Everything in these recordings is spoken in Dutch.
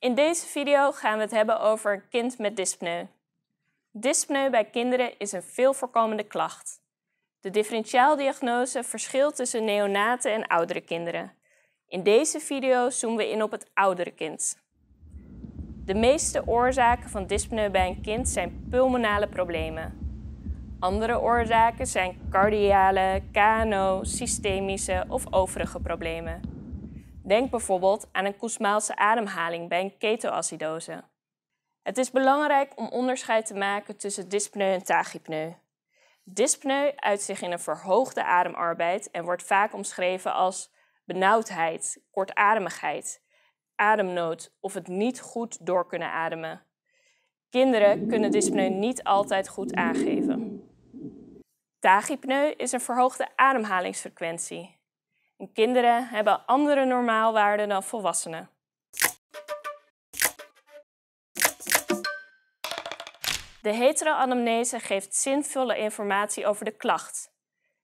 In deze video gaan we het hebben over een kind met dyspneu. Dyspneu bij kinderen is een veel voorkomende klacht. De differentiaaldiagnose verschilt tussen neonaten en oudere kinderen. In deze video zoomen we in op het oudere kind. De meeste oorzaken van dyspneu bij een kind zijn pulmonale problemen. Andere oorzaken zijn cardiale, KNO, systemische of overige problemen. Denk bijvoorbeeld aan een Koesmaalse ademhaling bij een ketoacidose. Het is belangrijk om onderscheid te maken tussen dyspneu en tachypneu. Dyspneu uit zich in een verhoogde ademarbeid en wordt vaak omschreven als benauwdheid, kortademigheid, ademnood of het niet goed door kunnen ademen. Kinderen kunnen dyspneu niet altijd goed aangeven. Tachypneu is een verhoogde ademhalingsfrequentie kinderen hebben andere normaalwaarden dan volwassenen. De heteroanamnese geeft zinvolle informatie over de klacht.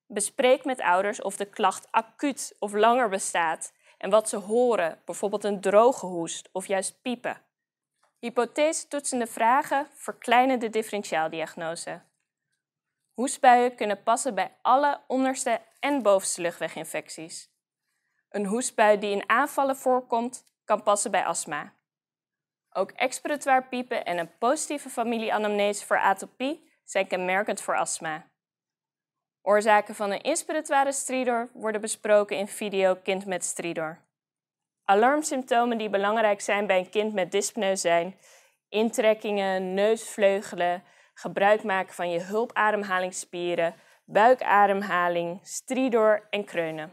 Bespreek met ouders of de klacht acuut of langer bestaat en wat ze horen, bijvoorbeeld een droge hoest of juist piepen. Hypothese toetsende vragen verkleinen de differentiaaldiagnose. Hoestbuien kunnen passen bij alle onderste en bovenste luchtweginfecties. Een hoestbui die in aanvallen voorkomt, kan passen bij astma. Ook expiratoir piepen en een positieve familieanamnese voor atopie zijn kenmerkend voor astma. Oorzaken van een inspiratoire stridor worden besproken in video Kind met stridor. Alarmsymptomen die belangrijk zijn bij een kind met dyspneu zijn intrekkingen, neusvleugelen, gebruik maken van je hulpademhalingsspieren, buikademhaling, stridor en kreunen.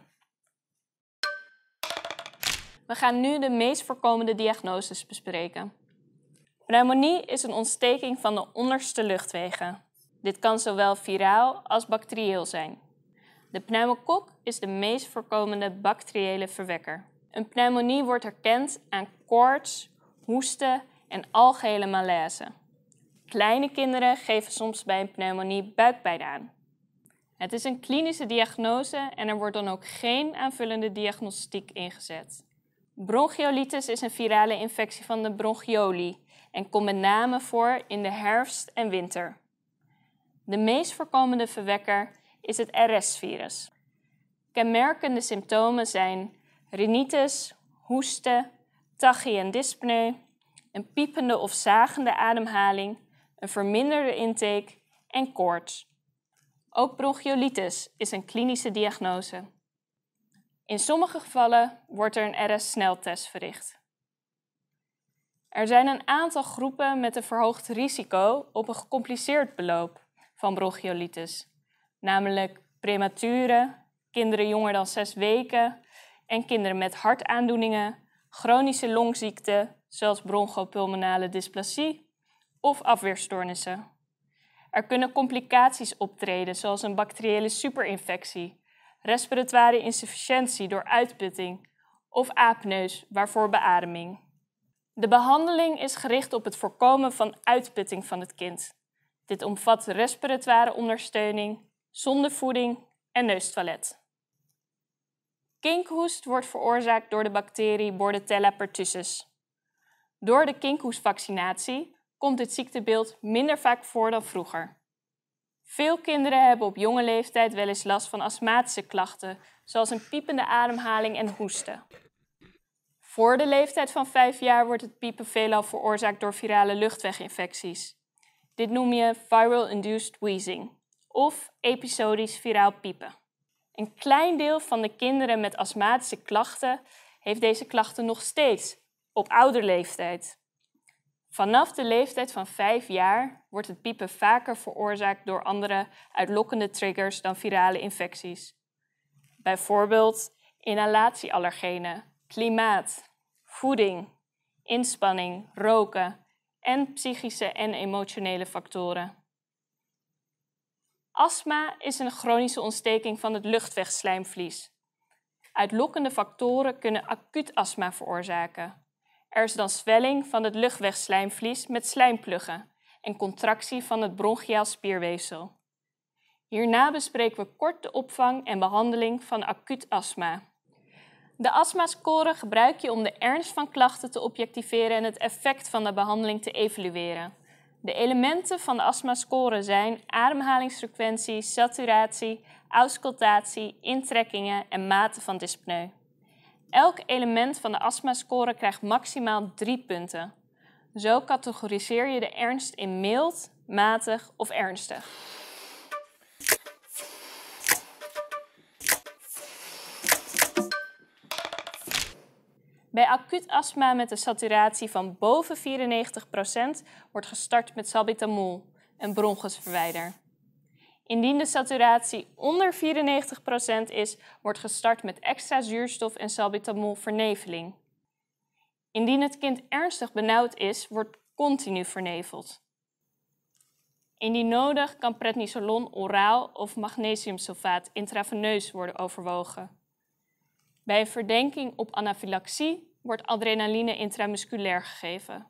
We gaan nu de meest voorkomende diagnoses bespreken. Pneumonie is een ontsteking van de onderste luchtwegen. Dit kan zowel viraal als bacterieel zijn. De pneumokok is de meest voorkomende bacteriële verwekker. Een pneumonie wordt herkend aan koorts, hoesten en algehele malaise. Kleine kinderen geven soms bij een pneumonie buikpijn aan. Het is een klinische diagnose en er wordt dan ook geen aanvullende diagnostiek ingezet. Bronchiolitis is een virale infectie van de bronchioli en komt met name voor in de herfst en winter. De meest voorkomende verwekker is het RS-virus. Kenmerkende symptomen zijn rinitis, hoesten, tachy- en dyspneu, een piepende of zagende ademhaling een verminderde intake en koorts. Ook bronchiolitis is een klinische diagnose. In sommige gevallen wordt er een RS-sneltest verricht. Er zijn een aantal groepen met een verhoogd risico op een gecompliceerd beloop van bronchiolitis, namelijk premature, kinderen jonger dan 6 weken en kinderen met hartaandoeningen, chronische longziekten, zoals bronchopulmonale dysplasie of afweerstoornissen. Er kunnen complicaties optreden, zoals een bacteriële superinfectie, respiratoire insufficiëntie door uitputting of aapneus, waarvoor beademing. De behandeling is gericht op het voorkomen van uitputting van het kind. Dit omvat respiratoire ondersteuning, zondevoeding en neustoilet. Kinkhoest wordt veroorzaakt door de bacterie Bordetella pertussis. Door de kinkhoestvaccinatie komt dit ziektebeeld minder vaak voor dan vroeger. Veel kinderen hebben op jonge leeftijd wel eens last van astmatische klachten, zoals een piepende ademhaling en hoesten. Voor de leeftijd van 5 jaar wordt het piepen veelal veroorzaakt door virale luchtweginfecties. Dit noem je viral induced wheezing of episodisch viraal piepen. Een klein deel van de kinderen met astmatische klachten heeft deze klachten nog steeds op ouder leeftijd. Vanaf de leeftijd van vijf jaar wordt het piepen vaker veroorzaakt door andere uitlokkende triggers dan virale infecties. Bijvoorbeeld inhalatieallergenen, klimaat, voeding, inspanning, roken en psychische en emotionele factoren. Astma is een chronische ontsteking van het luchtwegslijmvlies. Uitlokkende factoren kunnen acuut astma veroorzaken. Er is dan zwelling van het luchtwegslijmvlies met slijmpluggen en contractie van het bronchiaal spierweefsel. Hierna bespreken we kort de opvang en behandeling van acuut astma. De astmascore gebruik je om de ernst van klachten te objectiveren en het effect van de behandeling te evalueren. De elementen van de astmascore zijn ademhalingsfrequentie, saturatie, auscultatie, intrekkingen en mate van dyspneu. Elk element van de astmascore krijgt maximaal drie punten. Zo categoriseer je de ernst in mild, matig of ernstig. Bij acuut astma met een saturatie van boven 94% wordt gestart met salbutamol, een bronchusverwijder. Indien de saturatie onder 94% is, wordt gestart met extra zuurstof en salbutamol verneveling. Indien het kind ernstig benauwd is, wordt continu verneveld. Indien nodig kan prednisolon oraal of magnesiumsulfaat intraveneus worden overwogen. Bij verdenking op anafylaxie wordt adrenaline intramusculair gegeven.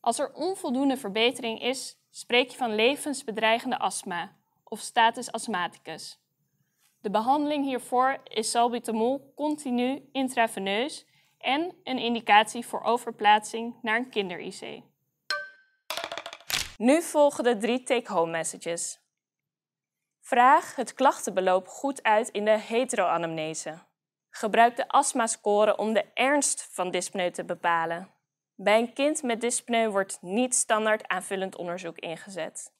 Als er onvoldoende verbetering is, spreek je van levensbedreigende astma of status astmaticus. De behandeling hiervoor is salbutamol continu intraveneus en een indicatie voor overplaatsing naar een kinder-IC. Nu volgen de drie take-home messages. Vraag het klachtenbeloop goed uit in de heteroanamnese. Gebruik de astmascore om de ernst van dyspneu te bepalen. Bij een kind met dyspneu wordt niet standaard aanvullend onderzoek ingezet.